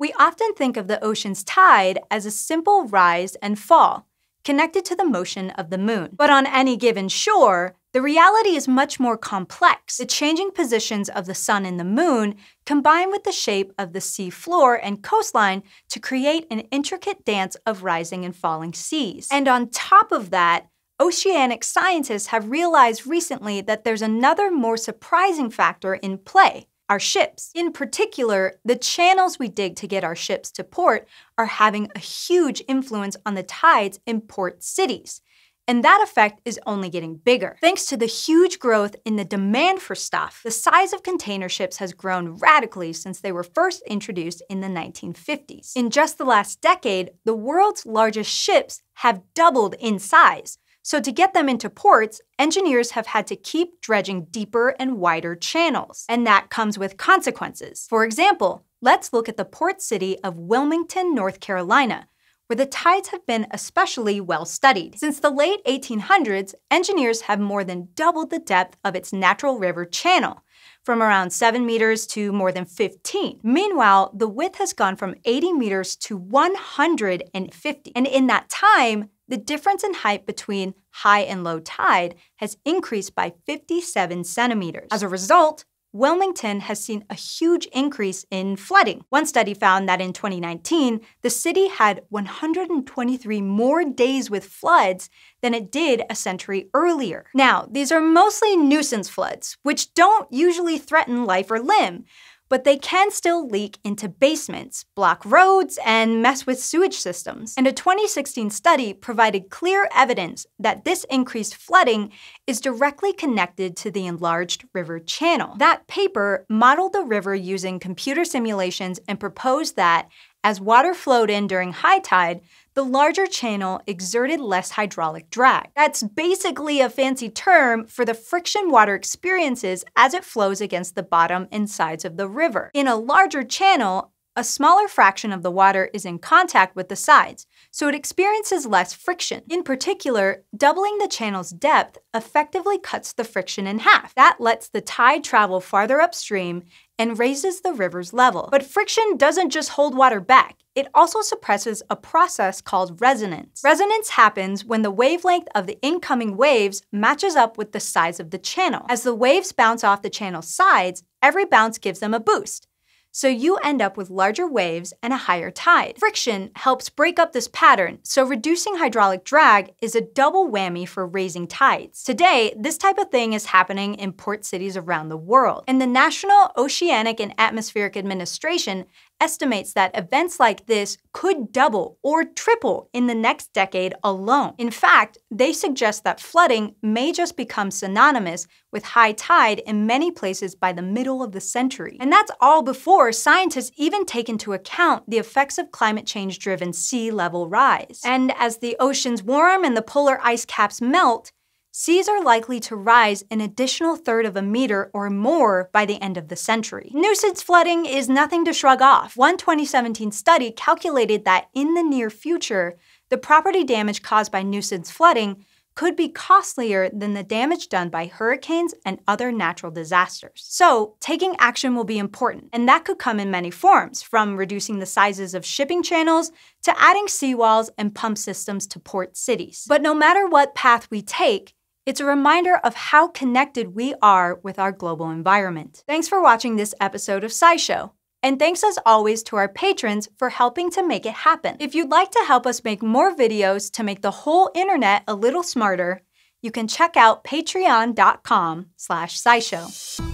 We often think of the ocean's tide as a simple rise and fall, connected to the motion of the moon. But on any given shore, the reality is much more complex. The changing positions of the sun and the moon combine with the shape of the sea floor and coastline to create an intricate dance of rising and falling seas. And on top of that, oceanic scientists have realized recently that there's another more surprising factor in play our ships. In particular, the channels we dig to get our ships to port are having a huge influence on the tides in port cities. And that effect is only getting bigger. Thanks to the huge growth in the demand for stuff, the size of container ships has grown radically since they were first introduced in the 1950s. In just the last decade, the world's largest ships have doubled in size, so to get them into ports, engineers have had to keep dredging deeper and wider channels, and that comes with consequences. For example, let's look at the port city of Wilmington, North Carolina, where the tides have been especially well studied. Since the late 1800s, engineers have more than doubled the depth of its natural river channel, from around 7 meters to more than 15. Meanwhile, the width has gone from 80 meters to 150, and in that time, the difference in height between high and low tide has increased by 57 centimeters. As a result, Wilmington has seen a huge increase in flooding. One study found that in 2019, the city had 123 more days with floods than it did a century earlier. Now, these are mostly nuisance floods, which don't usually threaten life or limb, but they can still leak into basements, block roads, and mess with sewage systems. And a 2016 study provided clear evidence that this increased flooding is directly connected to the enlarged river channel. That paper modeled the river using computer simulations and proposed that as water flowed in during high tide, the larger channel exerted less hydraulic drag. That's basically a fancy term for the friction water experiences as it flows against the bottom and sides of the river. In a larger channel, a smaller fraction of the water is in contact with the sides, so it experiences less friction. In particular, doubling the channel's depth effectively cuts the friction in half. That lets the tide travel farther upstream and raises the river's level. But friction doesn't just hold water back. It also suppresses a process called resonance. Resonance happens when the wavelength of the incoming waves matches up with the size of the channel. As the waves bounce off the channel's sides, every bounce gives them a boost, so you end up with larger waves and a higher tide. Friction helps break up this pattern, so reducing hydraulic drag is a double whammy for raising tides. Today, this type of thing is happening in port cities around the world, and the National Oceanic and Atmospheric Administration estimates that events like this could double or triple in the next decade alone. In fact, they suggest that flooding may just become synonymous with high tide in many places by the middle of the century. And that's all before scientists even take into account the effects of climate change driven sea level rise. And as the oceans warm and the polar ice caps melt, seas are likely to rise an additional third of a meter or more by the end of the century. Nuisance flooding is nothing to shrug off. One 2017 study calculated that in the near future, the property damage caused by nuisance flooding could be costlier than the damage done by hurricanes and other natural disasters. So, taking action will be important, and that could come in many forms, from reducing the sizes of shipping channels to adding seawalls and pump systems to port cities. But no matter what path we take, it's a reminder of how connected we are with our global environment. Thanks for watching this episode of SciShow. And thanks as always to our patrons for helping to make it happen. If you'd like to help us make more videos to make the whole internet a little smarter, you can check out patreon.com slash scishow.